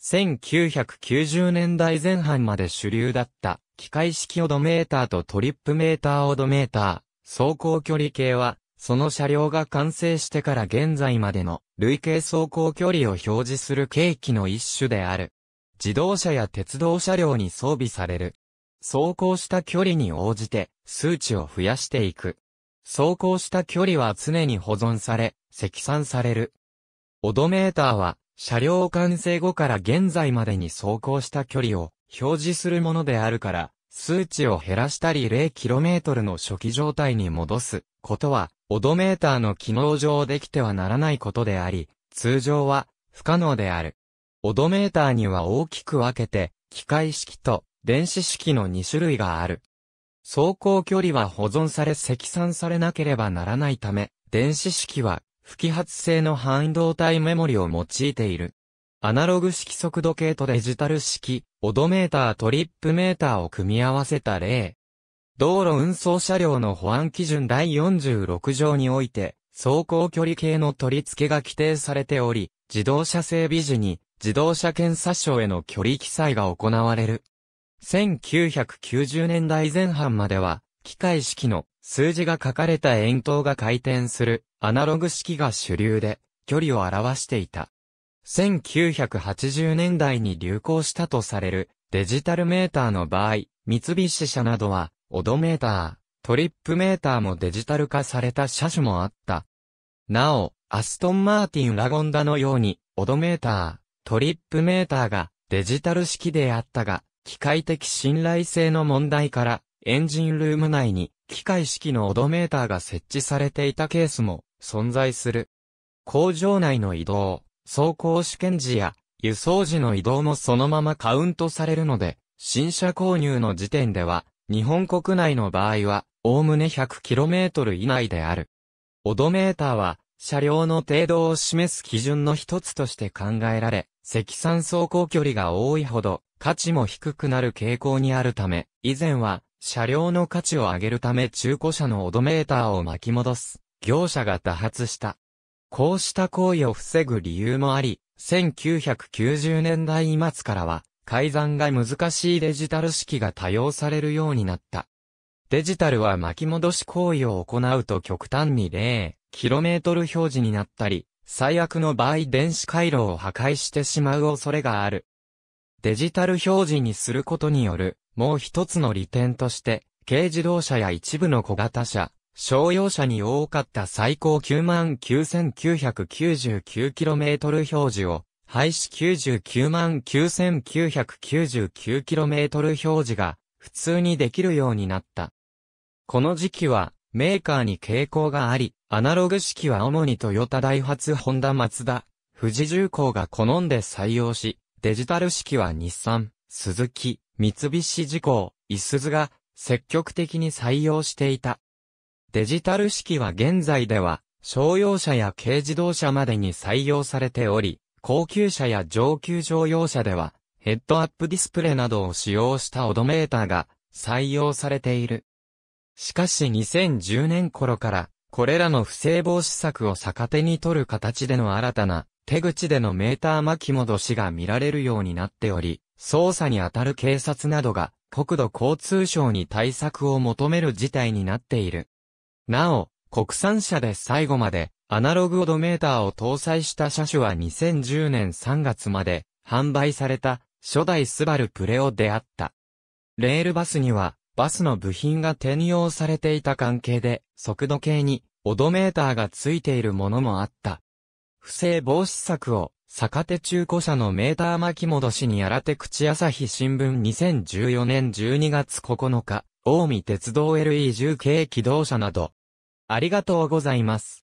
1990年代前半まで主流だった機械式オドメーターとトリップメーターオドメーター、走行距離計は、その車両が完成してから現在までの累計走行距離を表示する計器の一種である。自動車や鉄道車両に装備される。走行した距離に応じて数値を増やしていく。走行した距離は常に保存され、積算される。オドメーターは車両完成後から現在までに走行した距離を表示するものであるから、数値を減らしたり 0km の初期状態に戻すことは、オドメーターの機能上できてはならないことであり、通常は不可能である。オドメーターには大きく分けて、機械式と電子式の2種類がある。走行距離は保存され積算されなければならないため、電子式は不揮発性の半導体メモリを用いている。アナログ式速度計とデジタル式、オドメータートリップメーターを組み合わせた例。道路運送車両の保安基準第46条において、走行距離計の取り付けが規定されており、自動車整備時に自動車検査所への距離記載が行われる。1990年代前半までは、機械式の数字が書かれた円筒が回転するアナログ式が主流で距離を表していた。1980年代に流行したとされるデジタルメーターの場合、三菱車などはオドメーター、トリップメーターもデジタル化された車種もあった。なお、アストンマーティン・ラゴンダのように、オドメーター、トリップメーターがデジタル式であったが、機械的信頼性の問題から、エンジンルーム内に機械式のオドメーターが設置されていたケースも存在する。工場内の移動、走行試験時や輸送時の移動もそのままカウントされるので、新車購入の時点では、日本国内の場合は、おおむね 100km 以内である。オドメーターは、車両の程度を示す基準の一つとして考えられ、積算走行距離が多いほど価値も低くなる傾向にあるため、以前は車両の価値を上げるため中古車のオドメーターを巻き戻す、業者が多発した。こうした行為を防ぐ理由もあり、1990年代末からは、改ざんが難しいデジタル式が多用されるようになった。デジタルは巻き戻し行為を行うと極端に0トル表示になったり、最悪の場合電子回路を破壊してしまう恐れがある。デジタル表示にすることによるもう一つの利点として、軽自動車や一部の小型車、商用車に多かった最高 99,999km 表示を、廃止 999,999km 表示が普通にできるようになった。この時期はメーカーに傾向があり、アナログ式は主にトヨタダイハツホンダマツダ、富士重工が好んで採用し、デジタル式は日産、鈴木、三菱事項、いすずが積極的に採用していた。デジタル式は現在では、商用車や軽自動車までに採用されており、高級車や上級乗用車では、ヘッドアップディスプレイなどを使用したオドメーターが採用されている。しかし2010年頃から、これらの不正防止策を逆手に取る形での新たな手口でのメーター巻き戻しが見られるようになっており、捜査に当たる警察などが国土交通省に対策を求める事態になっている。なお、国産車で最後までアナログオドメーターを搭載した車種は2010年3月まで販売された初代スバルプレオであった。レールバスにはバスの部品が転用されていた関係で速度計にオドメーターがついているものもあった。不正防止策を坂手中古車のメーター巻き戻しに新手口朝日新聞2014年12月9日、近江鉄道 LE10 系機動車など。ありがとうございます。